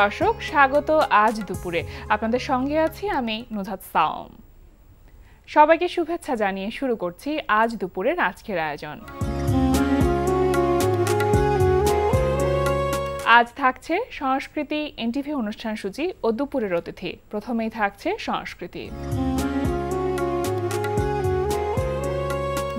দর্শক স্বাগত আজ দুপুরে আপনাদের সঙ্গে আছি আমি নুজাত সাওম সবাইকে শুভেচ্ছা জানিয়ে শুরু করছি আজ দুপুরের আজকের আয়োজন আজ থাকছে সংস্কৃতি এনটিভি অনুষ্ঠান সূচি ও দুপুরের অতিথি প্রথমেই থাকছে সংস্কৃতি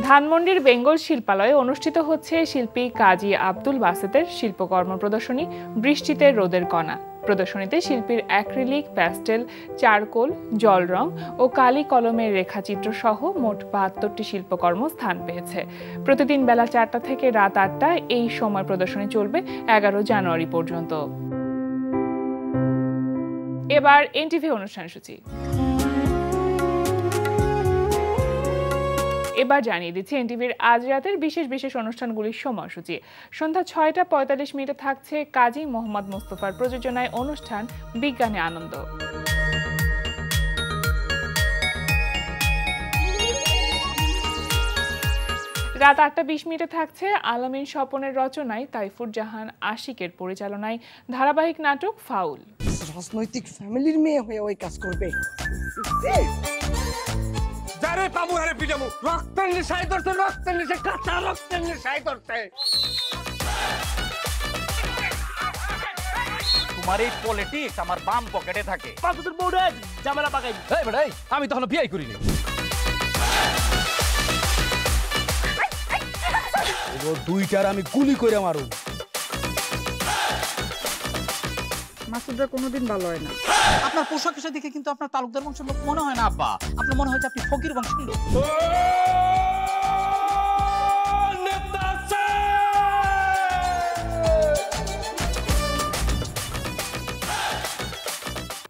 ধানমন্ডির বেঙ্গল শিল্পালয়ে অনুষ্ঠিত হচ্ছে শিল্পী কাজী আব্দুল বাসেতের শিল্পকর্ম প্রদর্শনী বৃষ্টিতে রোদের কণা প্রদর্শনীতে শিল্পীর অ্যাক্রিলিক প্যাস্টেল চারকোল জল রং ও কালি কলমের রেখাচিত্র সহ মোট বাহাত্তরটি শিল্পকর্ম স্থান পেয়েছে প্রতিদিন বেলা চারটা থেকে রাত আটটা এই সময় প্রদর্শনী চলবে এগারো জানুয়ারি পর্যন্ত এবার এনটিভি অনুষ্ঠান সূচি এবার জানিয়ে দিচ্ছে এনটিভির আজ রাতের বিশেষ বিশেষ অনুষ্ঠানগুলির সময়সূচি সন্ধ্যা ছয়টা পঁয়তাল্লিশ মিনিটে থাকছে কাজী মোহাম্মদ মোস্তফার প্রযোজনায় অনুষ্ঠান বিজ্ঞানে আনন্দ রাত আটটা বিশ মিনিটে থাকছে আলমিন স্বপনের রচনায় তাইফুর জাহান আশিকের পরিচালনায় ধারাবাহিক নাটক ফাউল রাজনৈতিক ফ্যামিলির মেয়ে হয়ে ওই কাজ করবে যারে পামু হারে পিটামু রক্তের ধরছে রক্তের কাঁচা রক্তের ধরছে তোমার এই পলিটিক্স আমার বাম পকেটে থাকে পাঁচুদের বউরে জামেলা পাকাই এই বেড়াই আমি তখন বিয়াই করিনি দুইটার আমি গুলি করে মারুম মাসুদরা কোনোদিন ভালো হয় না আপনার পোশাক আশাক দেখে কিন্তু আপনার তালুকদার বংশের লোক মনে হয় না আব্বা আপনার মনে হয় যে আপনি ফকির বংশের লোক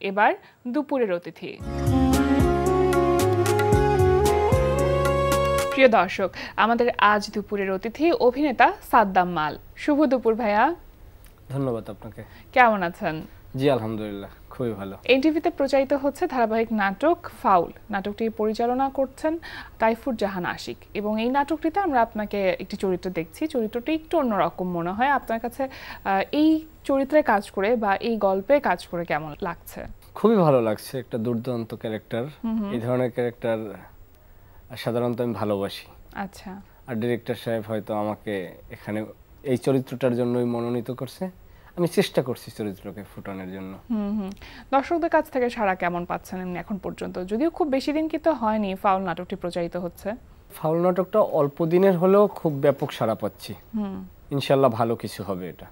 এবার দুপুরের অতিথি প্রিয় দর্শক আমাদের আজ দুপুরের অতিথি অভিনেতা সাদ্দাম মাল শুভ দুপুর ভাইয়া ধন্যবাদ আপনাকে কেমন আছেন জি আলহামদুলিল্লাহ খুবই ভালো এনটিভিতে প্রচারিত হচ্ছে ধারাবাহিক নাটক ফাউল নাটকটি পরিচালনা করছেন তাইফুর জাহান আশিক এবং এই নাটকটিতে আমরা আপনাকে একটি চরিত্র দেখছি চরিত্রটি একটু অন্যরকম মনে হয় আপনার কাছে এই চরিত্রে কাজ করে বা এই গল্পে কাজ করে কেমন লাগছে খুবই ভালো লাগছে একটা দুর্দান্ত ক্যারেক্টার এই ধরনের ক্যারেক্টার সাধারণত আমি ভালোবাসি আচ্ছা আর ডিরেক্টর সাহেব হয়তো আমাকে এখানে এই চরিত্রটার জন্যই মনোনীত করছে আমি চেষ্টা করছি চরিত্রকে ফুটানোর জন্য দর্শকদের কাছ থেকে সারা কেমন পাচ্ছেন এমনি এখন পর্যন্ত যদিও খুব বেশি দিন কিন্তু হয়নি ফাউল নাটকটি প্রচারিত হচ্ছে ফাউল নাটকটা অল্প দিনের হলেও খুব ব্যাপক সাড়া পাচ্ছি ইনশাল্লাহ ভালো কিছু হবে এটা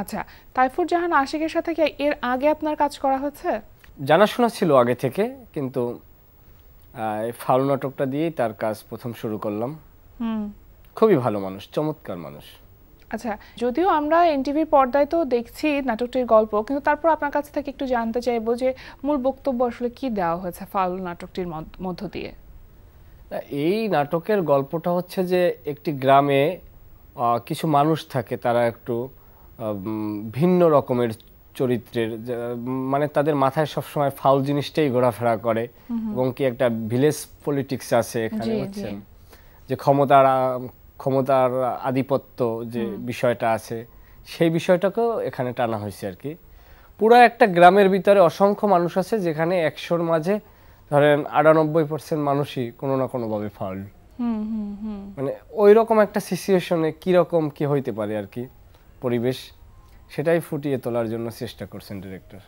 আচ্ছা তাইফুর জাহান আশিকের সাথে কি এর আগে আপনার কাজ করা হচ্ছে জানাশোনা ছিল আগে থেকে কিন্তু ফাউল নাটকটা দিয়েই তার কাজ প্রথম শুরু করলাম খুবই ভালো মানুষ চমৎকার মানুষ আচ্ছা যদিও আমরা এনটিভির পর্দায় তো দেখছি নাটকটির গল্প কিন্তু তারপর আপনার কাছ থেকে একটু জানতে চাইবো যে মূল বক্তব্য আসলে কি দেওয়া হয়েছে ফাউল নাটকটির মধ্য দিয়ে এই নাটকের গল্পটা হচ্ছে যে একটি গ্রামে কিছু মানুষ থাকে তারা একটু ভিন্ন রকমের চরিত্রের মানে তাদের মাথায় সবসময় ফাউল জিনিসটাই ঘোরাফেরা করে এবং কি একটা ভিলেজ পলিটিক্স আছে এখানে হচ্ছে যে ক্ষমতারা ক্ষমতার আধিপত্য যে বিষয়টা আছে সেই বিষয়টাকেও এখানে টানা হয়েছে আর কি পুরো একটা গ্রামের ভিতরে অসংখ্য মানুষ আছে যেখানে একশোর মাঝে ধরেন আটানব্বই পার্সেন্ট মানুষই কোনো না কোনোভাবে ফাউল্ড মানে ওই রকম একটা সিচুয়েশনে কীরকম কি হইতে পারে আর কি পরিবেশ সেটাই ফুটিয়ে তোলার জন্য চেষ্টা করছেন ডিরেক্টর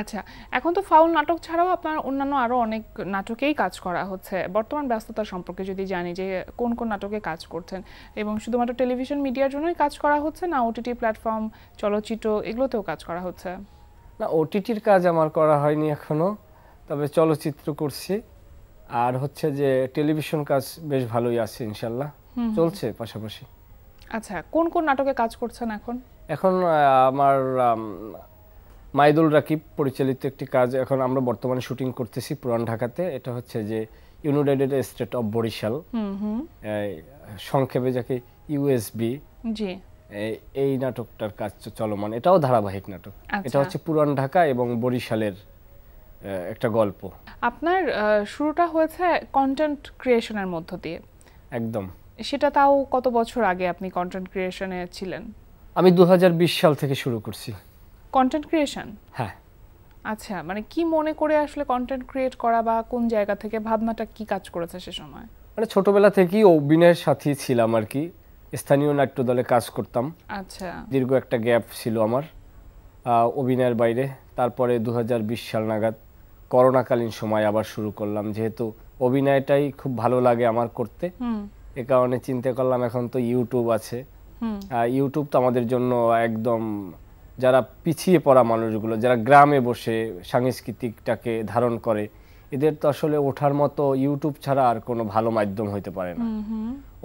আচ্ছা এখন তো ফাউল নাটক ছাড়াও আপনার অন্যান্য আরও অনেক নাটকেই কাজ করা হচ্ছে বর্তমান ব্যস্ততা সম্পর্কে যদি জানি যে কোন কোন নাটকে কাজ করছেন এবং শুধুমাত্র টেলিভিশন মিডিয়ার জন্যই কাজ করা হচ্ছে না ওটিটি প্ল্যাটফর্ম চলচ্চিত্র এগুলোতেও কাজ করা হচ্ছে না ওটিটির কাজ আমার করা হয়নি এখনও তবে চলচ্চিত্র করছি আর হচ্ছে যে টেলিভিশন কাজ বেশ ভালোই আছে ইনশাল্লাহ চলছে পাশাপাশি আচ্ছা কোন কোন নাটকে কাজ করছেন এখন এখন আমার মাইদুল রাকিব পরিচালিত একটি কাজ এখন আমরা বর্তমানে শুটিং করতেছি পুরান ঢাকাতে এটা হচ্ছে যে ইউনাইটেড স্টেট অফ বরিশাল সংক্ষেপে যাকে ইউএসবি জি এই নাটকটার কাজ চলমান এটাও ধারাবাহিক নাটক আচ্ছা। এটা হচ্ছে পুরান ঢাকা এবং বরিশালের একটা গল্প আপনার শুরুটা হয়েছে কন্টেন্ট ক্রিয়েশনের মধ্য দিয়ে একদম সেটা তাও কত বছর আগে আপনি কন্টেন্ট ক্রিয়েশনে ছিলেন আমি দু সাল থেকে শুরু করছি কন্টেন্ট ক্রিয়েশন হ্যাঁ আচ্ছা মানে কি মনে করে আসলে কন্টেন্ট ক্রিয়েট করা বা কোন জায়গা থেকে ভাবনাটা কি কাজ করেছে সে সময় মানে ছোটবেলা থেকেই অভিনয়ের সাথী ছিলাম আর কি স্থানীয় নাট্য দলে কাজ করতাম আচ্ছা দীর্ঘ একটা গ্যাপ ছিল আমার অভিনয়ের বাইরে তারপরে দু সাল নাগাদ করোনাকালীন সময় আবার শুরু করলাম যেহেতু অভিনয়টাই খুব ভালো লাগে আমার করতে এ কারণে চিন্তা করলাম এখন তো ইউটিউব আছে ইউটিউব তো আমাদের জন্য একদম যারা পিছিয়ে পড়া মানুষগুলো যারা গ্রামে বসে সাংস্কৃতিকটাকে ধারণ করে এদের তো আসলে ওঠার মতো ইউটিউব ছাড়া আর কোনো ভালো মাধ্যম হইতে পারে না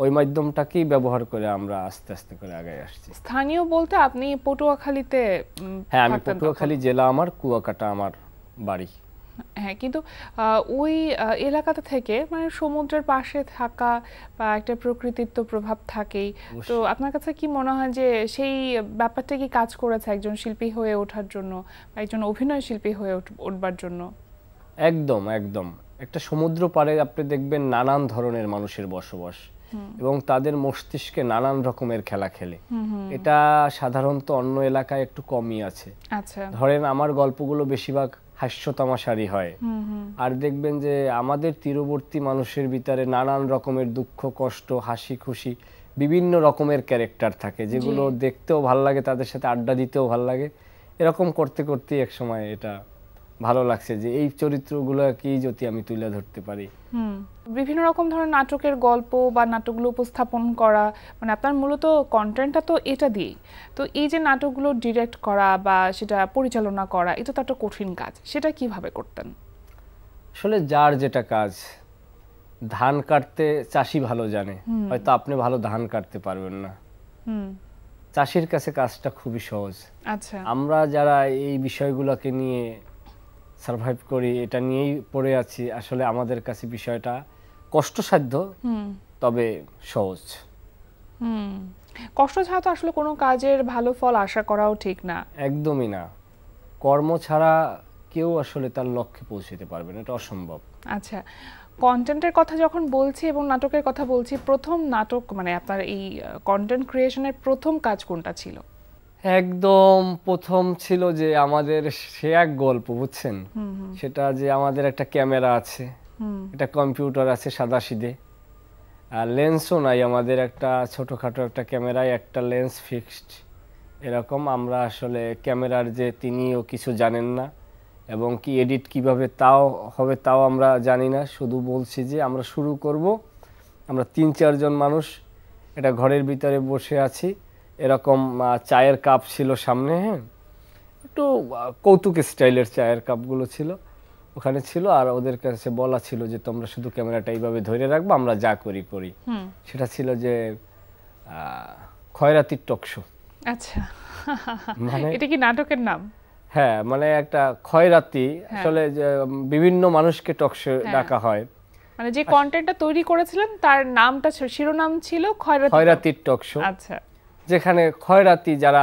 ওই মাধ্যমটাকেই ব্যবহার করে আমরা আস্তে আস্তে করে আগে আসছি স্থানীয় বলতে আপনি পটুয়াখালীতে হ্যাঁ আমি পটুয়াখালী জেলা আমার কুয়াকাটা আমার বাড়ি হ্যাঁ কিন্তু ওই এলাকাটা থেকে মানে সমুদ্রের পাশে থাকা বা একটা প্রকৃতির তো প্রভাব থাকে তো আপনার কাছে কি মনে হয় যে সেই ব্যাপারটা কি কাজ করেছে একজন শিল্পী হয়ে ওঠার জন্য বা একজন অভিনয় শিল্পী হয়ে উঠবার জন্য একদম একদম একটা সমুদ্র পাড়ে আপনি দেখবেন নানান ধরনের মানুষের বসবাস এবং তাদের মস্তিষ্কে নানান রকমের খেলা খেলে এটা সাধারণত অন্য এলাকায় একটু কমই আছে আচ্ছা। ধরেন আমার গল্পগুলো বেশিরভাগ হাস্যতামাশারি হয় আর দেখবেন যে আমাদের তীরবর্তী মানুষের ভিতরে নানান রকমের দুঃখ কষ্ট হাসি খুশি বিভিন্ন রকমের ক্যারেক্টার থাকে যেগুলো দেখতেও ভাল লাগে তাদের সাথে আড্ডা দিতেও ভাল লাগে এরকম করতে করতেই এক সময় এটা ভালো লাগছে যে এই চরিত্রগুলোকেই যদি আমি তুলে ধরতে পারি বিভিন্ন রকম ধরনের নাটকের গল্প বা নাটকগুলো উপস্থাপন করা মানে আপনার মূলত কন্টেন্টটা তো এটা দিয়েই তো এই যে নাটকগুলো ডিরেক্ট করা বা সেটা পরিচালনা করা এটা তো একটা কঠিন কাজ সেটা কিভাবে করতেন আসলে যার যেটা কাজ ধান কাটতে চাষি ভালো জানে হয়তো আপনি ভালো ধান কাটতে পারবেন না চাষির কাছে কাজটা খুবই সহজ আচ্ছা আমরা যারা এই বিষয়গুলোকে নিয়ে সার্ভাইভ করি এটা নিয়েই পড়ে আছি আসলে আমাদের কাছে বিষয়টা কষ্টসাধ্য তবে সহজ কষ্ট ছাড়া তো আসলে কোনো কাজের ভালো ফল আশা করাও ঠিক না একদমই না কর্ম ছাড়া কেউ আসলে তার লক্ষ্যে পৌঁছতে পারবে না এটা অসম্ভব আচ্ছা কন্টেন্টের কথা যখন বলছি এবং নাটকের কথা বলছি প্রথম নাটক মানে আপনার এই কন্টেন্ট ক্রিয়েশনের প্রথম কাজ কোনটা ছিল একদম প্রথম ছিল যে আমাদের সে এক গল্প বুঝছেন সেটা যে আমাদের একটা ক্যামেরা আছে এটা কম্পিউটার আছে সাদা সিদে আর লেন্সও নাই আমাদের একটা ছোটোখাটো একটা ক্যামেরায় একটা লেন্স ফিক্সড এরকম আমরা আসলে ক্যামেরার যে তিনিও কিছু জানেন না এবং কি এডিট কিভাবে তাও হবে তাও আমরা জানি না শুধু বলছি যে আমরা শুরু করব আমরা তিন চারজন মানুষ এটা ঘরের ভিতরে বসে আছি এরকম চায়ের কাপ ছিল সামনে হ্যাঁ একটু কৌতুক স্টাইলের চায়ের কাপগুলো ছিল ওখানে ছিল আর ওদের কাছে বলা ছিল যে তোমরা শুধু ক্যামেরাটা এইভাবে ধরে রাখবো আমরা যা করি করি সেটা ছিল যে খয়রাতির টকশো আচ্ছা মানে এটা কি নাটকের নাম হ্যাঁ মানে একটা খয়রাতি হ্যাঁ। আসলে বিভিন্ন মানুষকে টকশো হ্যাঁ। ডাকা হয় মানে যে কন্টেন্টটা তৈরি করেছিলেন তার নামটা শিরোনাম ছিল খয়রাতি খয়রাতির টকশো আচ্ছা যেখানে খয়রাতি যারা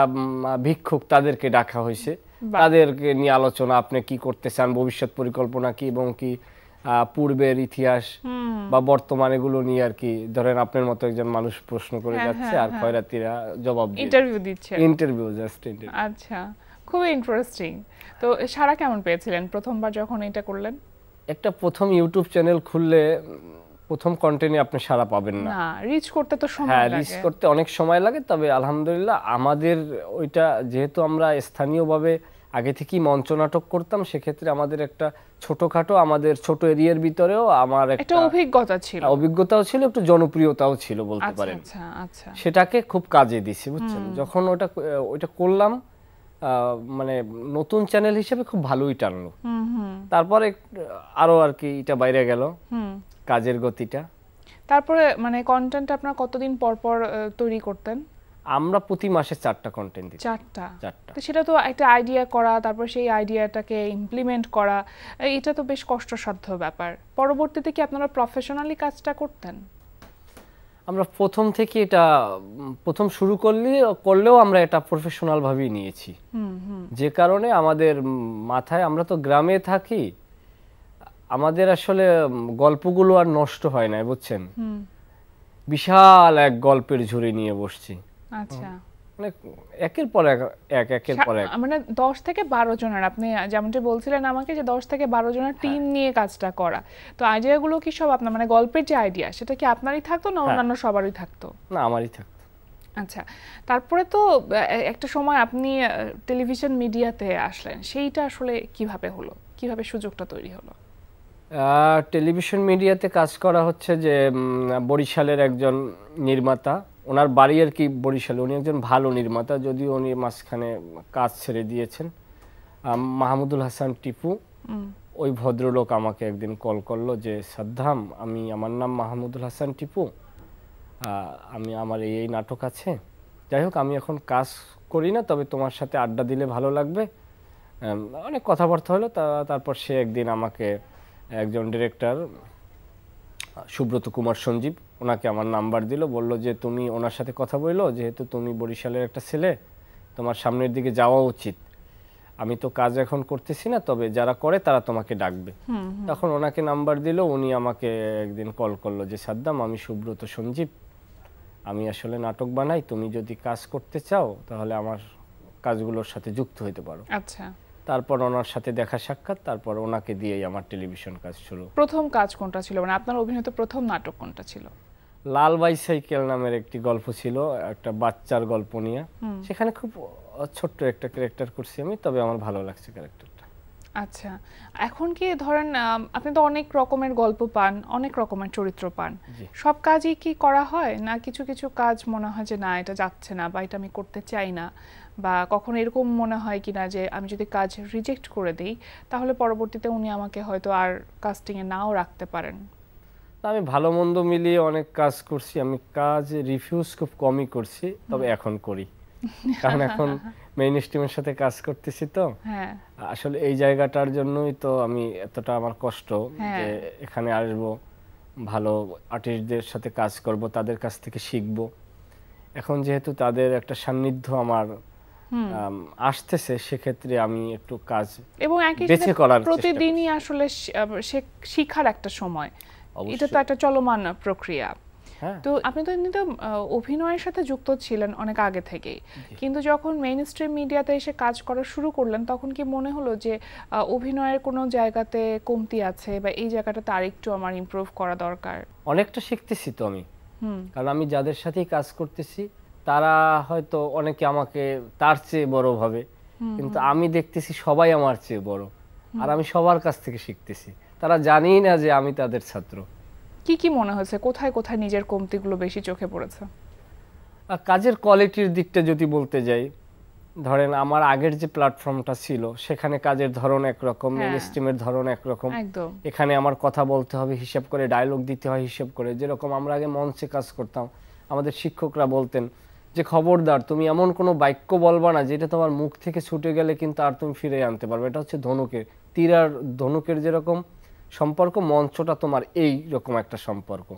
ভিক্ষুক তাদেরকে ডাকা হয়েছে তাদেরকে নিয়ে আলোচনা আপনি কি করতে চান ভবিষ্যৎ পরিকল্পনা কি এবং কি পূর্বের ইতিহাস বা বর্তমান এগুলো নিয়ে আর কি ধরেন আপনার মতো একজন মানুষ প্রশ্ন করে হ্যাঁ, যাচ্ছে হ্যাঁ, আর খয়রাতিরা হ্যাঁ। জবাব ইন্টারভিউ দিচ্ছে ইন্টারভিউ জাস্ট ইন্টারভিউ আচ্ছা খুবই ইন্টারেস্টিং তো সারা কেমন পেয়েছিলেন প্রথমবার যখন এটা করলেন একটা প্রথম ইউটিউব চ্যানেল খুললে প্রথম কন্টেন্টে আপনি সারা পাবেন না রিচ করতে তো সময় হ্যাঁ, লাগে হ্যাঁ রিচ করতে অনেক সময় লাগে তবে আলহামদুলিল্লাহ আমাদের ওইটা যেহেতু আমরা স্থানীয়ভাবে আগে থেকেই মঞ্চ নাটক করতাম সেক্ষেত্রে আমাদের একটা ছোটখাটো আমাদের ছোট এরিয়ার ভিতরেও আমার একটা অভিজ্ঞতা ছিল হ্যাঁ, অভিজ্ঞতাও ছিল একটু জনপ্রিয়তাও ছিল বলতে আচ্ছা, পারেন আচ্ছা, আচ্ছা। সেটাকে খুব কাজে দিছি বুঝছেন যখন ওটা ওটা করলাম মানে নতুন চ্যানেল হিসেবে খুব ভালোই টানলো তারপরে আরো আর কি এটা বাইরে গেল কাজের গতিটা তারপরে মানে কন্টেন্ট আপনারা কতদিন পর পর তৈরি করতেন আমরা প্রতি মাসে চারটা কন্টেন্ট দিই চারটা চারটা তো সেটা তো একটা আইডিয়া করা তারপর সেই আইডিয়াটাকে ইমপ্লিমেন্ট করা এটা তো বেশ কষ্টসাধ্য ব্যাপার পরবর্তীতে কি আপনারা প্রফেশনালি কাজটা করতেন আমরা প্রথম থেকে এটা প্রথম শুরু করলে করলেও আমরা এটা প্রফেশনাল ভাবেই নিয়েছি যে কারণে আমাদের মাথায় আমরা তো গ্রামে থাকি আমাদের আসলে গল্পগুলো আর নষ্ট হয় না বুঝছেন বিশাল এক গল্পের ঝুড়ি নিয়ে বসছি আচ্ছা। মানে একের পর এক একের পর এক মানে 10 থেকে 12 জনের আপনি যেমনটা বলছিলেন আমাকে যে 10 থেকে বারো জনের টিম হ্যাঁ। নিয়ে কাজটা করা তো আইডিয়া গুলো কি সব আপনার মানে গল্পের যে আইডিয়া সেটা কি আপনারই থাকতো না হ্যাঁ। অন্যান্য সবারই থাকতো না আমারই থাকতো আচ্ছা তারপরে তো একটা সময় আপনি টেলিভিশন মিডিয়াতে আসলেন সেইটা আসলে কিভাবে হলো কিভাবে সুযোগটা তৈরি হলো টেলিভিশন মিডিয়াতে কাজ করা হচ্ছে যে বরিশালের একজন নির্মাতা ওনার বাড়ি আর কি বরিশালে উনি একজন ভালো নির্মাতা যদিও উনি মাঝখানে কাজ ছেড়ে দিয়েছেন মাহমুদুল হাসান টিপু ওই ভদ্রলোক আমাকে একদিন কল করলো যে সাদ্দাম আমি আমার নাম মাহমুদুল হাসান টিপু আমি আমার এই এই নাটক আছে যাই হোক আমি এখন কাজ করি না তবে তোমার সাথে আড্ডা দিলে ভালো লাগবে অনেক কথাবার্তা হলো তারপর সে একদিন আমাকে একজন ডিরেক্টর সুব্রত কুমার সঞ্জীব ওনাকে আমার নাম্বার দিল বলল যে তুমি ওনার সাথে কথা বললো যেহেতু তুমি বরিশালের একটা ছেলে তোমার সামনের দিকে যাওয়া উচিত আমি তো কাজ এখন করতেছি না তবে যারা করে তারা তোমাকে ডাকবে তখন ওনাকে নাম্বার দিল উনি আমাকে একদিন কল করলো যে সাদ্দাম আমি সুব্রত সঞ্জীব আমি আসলে নাটক বানাই তুমি যদি কাজ করতে চাও তাহলে আমার কাজগুলোর সাথে যুক্ত হইতে পারো আচ্ছা তারপর ওনার সাথে দেখা সাক্ষাৎ তারপর ওনাকে দিয়েই আমার টেলিভিশন কাজ শুরু প্রথম কাজ কোনটা ছিল মানে আপনার অভিনীত প্রথম নাটক কোনটা ছিল লাল বাইসাইকেল নামের একটি গল্প ছিল একটা বাচ্চার গল্প নিয়ে সেখানে খুব ছোট্ট একটা ক্যারেক্টার করছি আমি তবে আমার ভালো লাগছে ক্যারেক্টার আচ্ছা এখন কি ধরেন আপনি তো অনেক রকমের গল্প পান অনেক রকমের চরিত্র পান সব কাজই কি করা হয় না কিছু কিছু কাজ মনে হয় যে না এটা যাচ্ছে না বা এটা আমি করতে চাই না বা কখন এরকম মনে হয় কি না যে আমি যদি কাজ রিজেক্ট করে দিই তাহলে পরবর্তীতে উনি আমাকে হয়তো আর কাস্টিংয়ে নাও রাখতে পারেন আমি ভালো মন্দ মিলিয়ে অনেক কাজ করছি আমি কাজ রিফিউজ খুব কমই করছি তবে এখন করি কারণ এখন মেইনস্ট্রিমের সাথে কাজ করতেছি তো হ্যাঁ। আসলে এই জায়গাটার জন্যই তো আমি এতটা আমার কষ্ট হ্যাঁ। যে এখানে আসব ভালো আর্টিস্টদের সাথে কাজ করব তাদের কাছ থেকে শিখব এখন যেহেতু তাদের একটা সান্নিধ্য আমার আসতেছে সেক্ষেত্রে আমি একটু কাজ এবং বেছে করার প্রতিদিনই আসলে শেখার একটা সময় এটা তো একটা চলমান প্রক্রিয়া হ্যাঁ। তো আপনি তো এমনিতে অভিনয়ের সাথে যুক্ত ছিলেন অনেক আগে থেকেই কিন্তু যখন মেইন স্ট্রিম মিডিয়াতে এসে কাজ করা শুরু করলেন তখন কি মনে হলো যে অভিনয়ের কোনো জায়গাতে কমতি আছে বা এই জায়গাটা তার একটু আমার ইমপ্রুভ করা দরকার অনেকটা শিখতেছি তো আমি কারণ আমি যাদের সাথেই কাজ করতেছি তারা হয়তো অনেকে আমাকে তার চেয়ে বড় ভাবে কিন্তু আমি দেখতেছি সবাই আমার চেয়ে বড় আর আমি সবার কাছ থেকে শিখতেছি তারা জানেই না যে আমি তাদের ছাত্র কি কি মনে হয়েছে কোথায় কোথায় নিজের কমতিগুলো বেশি চোখে পড়েছে কাজের কোয়ালিটির দিকটা যদি বলতে যাই ধরেন আমার আগের যে প্ল্যাটফর্মটা ছিল সেখানে কাজের ধরন একরকম স্টিমের হ্যাঁ। ধরন একরকম এখানে আমার কথা বলতে হবে হিসাব করে ডায়লগ দিতে হয় হিসাব করে যেরকম আমরা আগে মঞ্চে কাজ করতাম আমাদের শিক্ষকরা বলতেন যে খবরদার তুমি এমন কোনো বাক্য বলবা না যেটা তোমার মুখ থেকে ছুটে গেলে কিন্তু আর তুমি ফিরে আনতে পারবে এটা হচ্ছে ধনুকের তীর আর ধনুকের যেরকম সম্পর্ক মঞ্চটা তোমার এই রকম একটা সম্পর্ক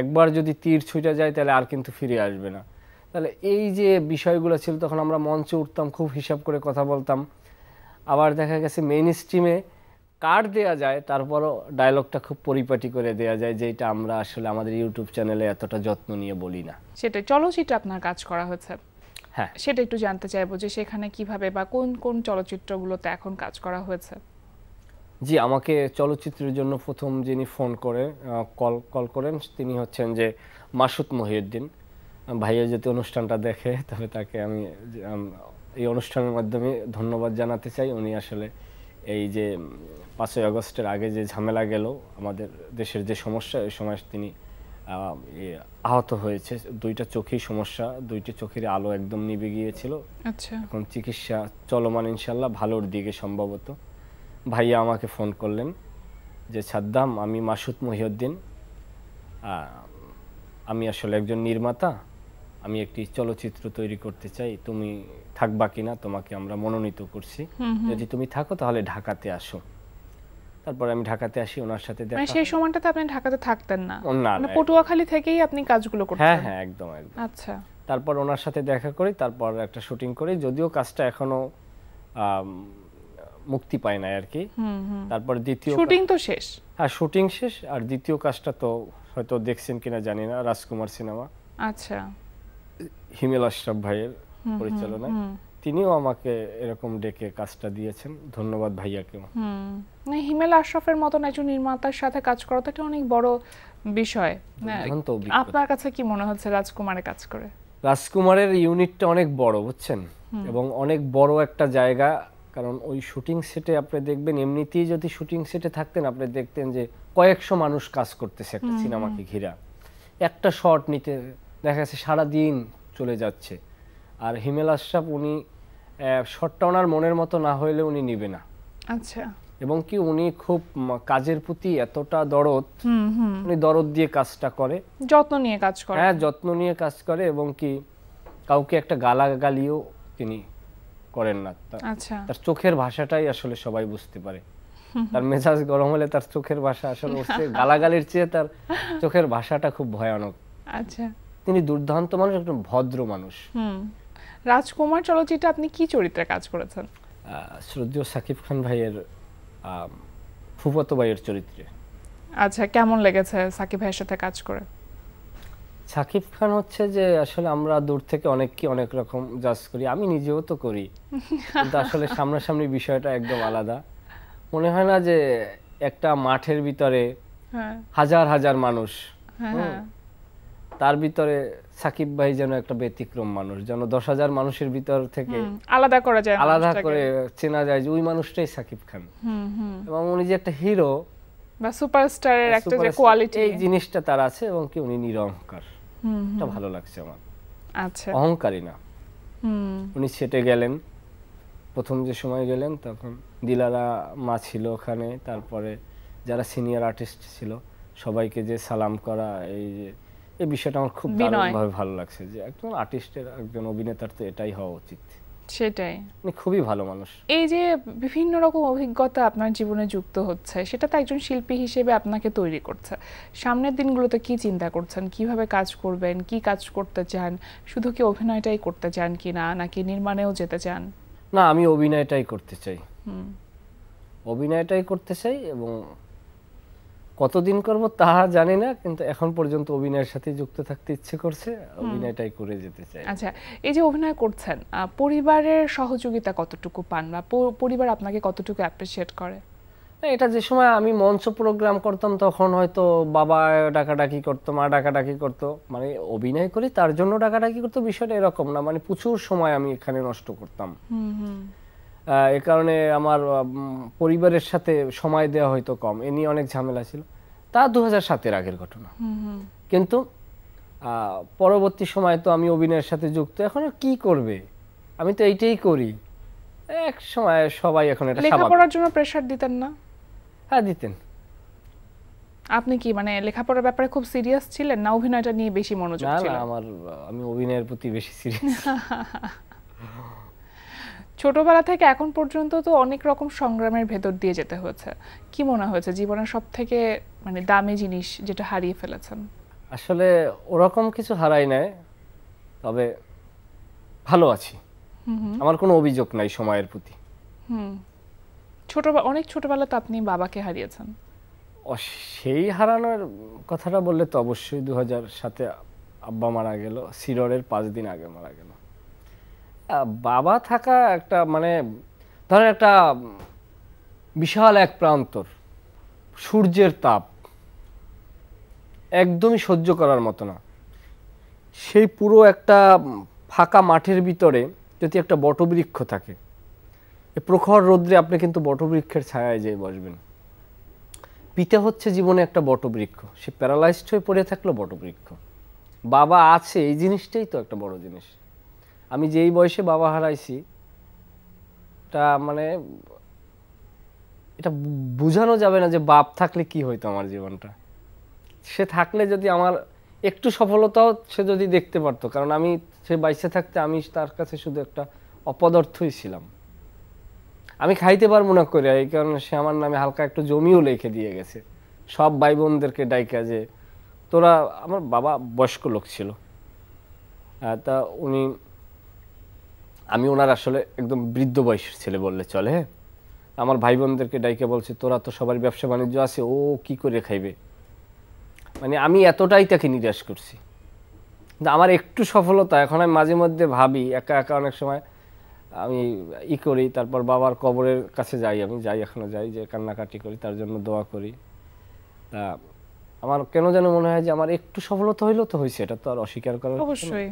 একবার যদি তীর ছুটে যায় তাহলে আর কিন্তু ফিরে আসবে না তাহলে এই যে বিষয়গুলো ছিল তখন আমরা মঞ্চে উঠতাম খুব হিসাব করে কথা বলতাম আবার দেখা গেছে মেইন স্ট্রিমে কার্ড দেওয়া যায় তারপরও ডায়লগটা খুব পরিপাটি করে দেওয়া যায় যেটা আমরা আসলে আমাদের ইউটিউব চ্যানেলে এতটা যত্ন নিয়ে বলি না সেটাই চলচ্চিত্র আপনার কাজ করা হয়েছে হ্যাঁ সেটা একটু জানতে চাইবো যে সেখানে কিভাবে বা কোন কোন চলচ্চিত্রগুলোতে এখন কাজ করা হয়েছে জি আমাকে চলচ্চিত্রের জন্য প্রথম যিনি ফোন করে কল কল করেন তিনি হচ্ছেন যে মাসুদ মহিউদ্দিন ভাইয়া যদি অনুষ্ঠানটা দেখে তবে তাকে আমি এই অনুষ্ঠানের মাধ্যমে ধন্যবাদ জানাতে চাই উনি আসলে এই যে পাঁচই আগস্টের আগে যে ঝামেলা গেল আমাদের দেশের যে সমস্যা ওই সময় তিনি আহত হয়েছে দুইটা চোখেই সমস্যা দুইটি চোখের আলো একদম নিভে গিয়েছিল আচ্ছা এখন চিকিৎসা চলমান ইনশাল্লাহ ভালোর দিকে সম্ভবত ভাইয়া আমাকে ফোন করলেন যে সাদ্দাম আমি মাসুদ মহিউদ্দিন আমি আসলে একজন নির্মাতা আমি একটি চলচ্চিত্র তৈরি করতে চাই তুমি থাকবা কিনা তোমাকে আমরা মনোনীত করছি যদি তুমি থাকো তাহলে ঢাকাতে আসো তারপর আমি ঢাকাতে আসি ওনার সাথে দেখা মানে সেই সময়টাতে আপনি ঢাকাতে থাকতেন না না মানে পটুয়াখালী থেকেই আপনি কাজগুলো করতেন হ্যাঁ হ্যাঁ একদম একদম আচ্ছা তারপর ওনার সাথে দেখা করি তারপর একটা শুটিং করি যদিও কাজটা এখনো মুক্তি পায় না আর কি তারপর দ্বিতীয় শুটিং তো শেষ হ্যাঁ শুটিং শেষ আর দ্বিতীয় কাজটা তো হয়তো দেখছেন কিনা জানি না রাজকুমার সিনেমা আচ্ছা হিমেল আশরাফ ভাইয়ের পরিচালনায় তিনিও আমাকে এরকম ডেকে কাজটা দিয়েছেন ধন্যবাদ ভাইয়াকে হুম না মানে হিমেল আশরাফের মতন একজন নির্মাতার সাথে কাজ করা তো এটা অনেক বড় বিষয় হ্যাঁ, আপনার কাছে কি মনে হচ্ছে রাজকুমারে কাজ করে রাজকুমারের ইউনিটটা অনেক বড় বুঝছেন এবং অনেক বড় একটা জায়গা কারণ ওই শুটিং সেটে আপনি দেখবেন এমনিতেই যদি শুটিং সেটে থাকতেন আপনি দেখতেন যে কয়েকশো মানুষ কাজ করতেছে একটা সিনেমাকে ঘিরা একটা শট নিতে দেখা যাচ্ছে সারাদিন চলে যাচ্ছে আর হিমেল আশরাফ উনি শটটা ওনার মনের মতো না হইলে উনি নিবে না আচ্ছা এবং কি উনি খুব কাজের প্রতি এতটা দরদ উনি দরদ দিয়ে কাজটা করে যত্ন নিয়ে কাজ করে হ্যাঁ যত্ন নিয়ে কাজ করে এবং কি কাউকে একটা গালাগালিও তিনি করেন না আচ্ছা। তার চোখের ভাষাটাই আসলে সবাই বুঝতে পারে তার মেজাজ গরম হলে তার চোখের ভাষা আসলে গালাগালির চেয়ে তার চোখের ভাষাটা খুব ভয়ানক আচ্ছা তিনি দুর্দান্ত মানুষ একজন ভদ্র মানুষ রাজকুমার চলচ্চিত্রে আপনি কি চরিত্রে কাজ করেছেন শ্রদ্ধেয় সাকিব খান ভাইয়ের ফুফাতো ভাইয়ের চরিত্রে আচ্ছা কেমন লেগেছে সাকিব ভাইয়ের সাথে কাজ করে সাকিব খান হচ্ছে যে আসলে আমরা দূর থেকে কি অনেক রকম জাজ করি আমি নিজেও তো করি কিন্তু আসলে সামনাসামনি বিষয়টা একদম আলাদা মনে হয় না যে একটা মাঠের ভিতরে হ্যাঁ। হাজার হাজার মানুষ হ্যাঁ, হ্যাঁ। তার ভিতরে সাকিব ভাই যেন একটা ব্যতিক্রম মানুষ যেন দশ হাজার মানুষের ভিতর থেকে আলাদা করা যায় আলাদা করে চেনা যায় যে ওই মানুষটাই সাকিব খান এবং উনি যে একটা হিরো বা সুপারস্টারের একটা যে কোয়ালিটি এই জিনিসটা তার আছে এবং কি উনি নিরহংকার এটা ভালো লাগছে আমার আচ্ছা অহংকারী না উনি সেটে গেলেন প্রথম যে সময় গেলেন তখন দিলারা মা ছিল ওখানে তারপরে যারা সিনিয়র আর্টিস্ট ছিল সবাইকে যে সালাম করা এই যে এই বিষয়টা আমার খুব দারুণভাবে ভালো লাগছে যে একজন আর্টিস্টের একজন অভিনেতার তো এটাই হওয়া উচিত সেটাই মানে খুবই ভালো মানুষ এই যে বিভিন্ন রকম অভিজ্ঞতা আপনার জীবনে যুক্ত হচ্ছে সেটা তো একজন শিল্পী হিসেবে আপনাকে তৈরি করছে সামনের দিনগুলোতে কি চিন্তা করছেন কিভাবে কাজ করবেন কি কাজ করতে চান শুধু কি অভিনয়টাই করতে চান কি না নাকি নির্মাণেও যেতে চান না আমি অভিনয়টাই করতে চাই অভিনয়টাই করতে চাই এবং কতদিন করব তা জানি না কিন্তু এখন পর্যন্ত অভিনয়ের সাথে যুক্ত থাকতে ইচ্ছে করছে অভিনয়টাই করে যেতে চাই আচ্ছা এই যে অভিনয় করছেন পরিবারের সহযোগিতা কতটুকু পান বা পরিবার আপনাকে কতটুকু অ্যাপ্রিসিয়েট করে এটা যে সময় আমি মঞ্চ প্রোগ্রাম করতাম তখন হয়তো বাবা ডাকাডাকি করতো মা ডাকাডাকি করতো মানে অভিনয় করি তার জন্য ডাকাডাকি করতো বিষয়টা এরকম না মানে প্রচুর সময় আমি এখানে নষ্ট করতাম এ কারণে আমার পরিবারের সাথে সময় দেওয়া হয়তো কম এ নিয়ে অনেক ঝামেলা ছিল তা দু হাজার সাতের আগের ঘটনা কিন্তু পরবর্তী সময় তো আমি অভিনয়ের সাথে যুক্ত এখন কি করবে আমি তো এইটাই করি এক সময় সবাই এখন এটা লেখাপড়ার জন্য প্রেশার দিতেন না হ্যাঁ দিতেন আপনি কি মানে লেখাপড়ার ব্যাপারে খুব সিরিয়াস ছিলেন না অভিনয়টা নিয়ে বেশি মনোযোগ ছিল আমার আমি অভিনয়ের প্রতি বেশি সিরিয়াস ছোটবেলা থেকে এখন পর্যন্ত তো অনেক রকম সংগ্রামের ভেতর দিয়ে যেতে হয়েছে কি মনে হয়েছে জীবনের সব থেকে মানে দামি জিনিস যেটা হারিয়ে ফেলেছেন আসলে ওরকম কিছু হারাই নাই তবে ভালো আছি আমার কোনো অভিযোগ নাই সময়ের প্রতি ছোট অনেক ছোটবেলা তো আপনি বাবাকে হারিয়েছেন সেই হারানোর কথাটা বললে তো অবশ্যই দু হাজার সাতে আব্বা মারা গেল সিররের পাঁচ দিন আগে মারা গেল বাবা থাকা একটা মানে ধরেন একটা বিশাল এক প্রান্তর সূর্যের তাপ একদমই সহ্য করার মতো না সেই পুরো একটা ফাঁকা মাঠের ভিতরে যদি একটা বটবৃক্ষ থাকে প্রখর রোদ্রে আপনি কিন্তু বটবৃক্ষের ছায়ায় যেয়ে বসবেন পিতা হচ্ছে জীবনে একটা বটবৃক্ষ সে প্যারালাইজড হয়ে পড়ে থাকলো বটবৃক্ষ বাবা আছে এই জিনিসটাই তো একটা বড় জিনিস আমি যেই বয়সে বাবা হারাইছি তা মানে এটা বোঝানো যাবে না যে বাপ থাকলে কি হইতো আমার জীবনটা সে থাকলে যদি আমার একটু সফলতাও সে যদি দেখতে পারতো কারণ আমি সে বাইসে থাকতে আমি তার কাছে শুধু একটা অপদার্থই ছিলাম আমি খাইতে পারবো না করি এই কারণে সে আমার নামে হালকা একটু জমিও লেখে দিয়ে গেছে সব ভাই বোনদেরকে ডাইকা যে তোরা আমার বাবা বয়স্ক লোক ছিল তা উনি আমি ওনার আসলে একদম বৃদ্ধ বয়সের ছেলে বললে চলে হ্যাঁ আমার ভাই বোনদেরকে ডাইকে বলছে তোরা তো সবার ব্যবসা বাণিজ্য আছে ও কি করে খাইবে মানে আমি এতটাই তাকে নিরাশ করছি আমার একটু সফলতা এখন আমি মাঝে মধ্যে ভাবি একা একা অনেক সময় আমি ই করি তারপর বাবার কবরের কাছে যাই আমি যাই এখনও যাই যে কান্নাকাটি করি তার জন্য দোয়া করি তা আমার কেন যেন মনে হয় যে আমার একটু সফলতা হইলেও তো হয়েছে এটা তো আর অস্বীকার করার অবশ্যই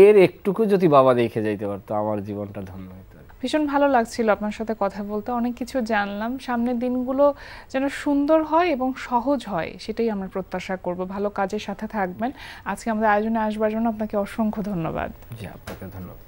এর একটুকু যদি বাবা দেখে যাইতে পারতো আমার জীবনটা ধন্য হতো ভীষণ ভালো লাগছিল আপনার সাথে কথা বলতে অনেক কিছু জানলাম সামনের দিনগুলো যেন সুন্দর হয় এবং সহজ হয় সেটাই আমরা প্রত্যাশা করব ভালো কাজের সাথে থাকবেন আজকে আমাদের আয়োজনে আসবার জন্য আপনাকে অসংখ্য ধন্যবাদ জি আপনাকে ধন্যবাদ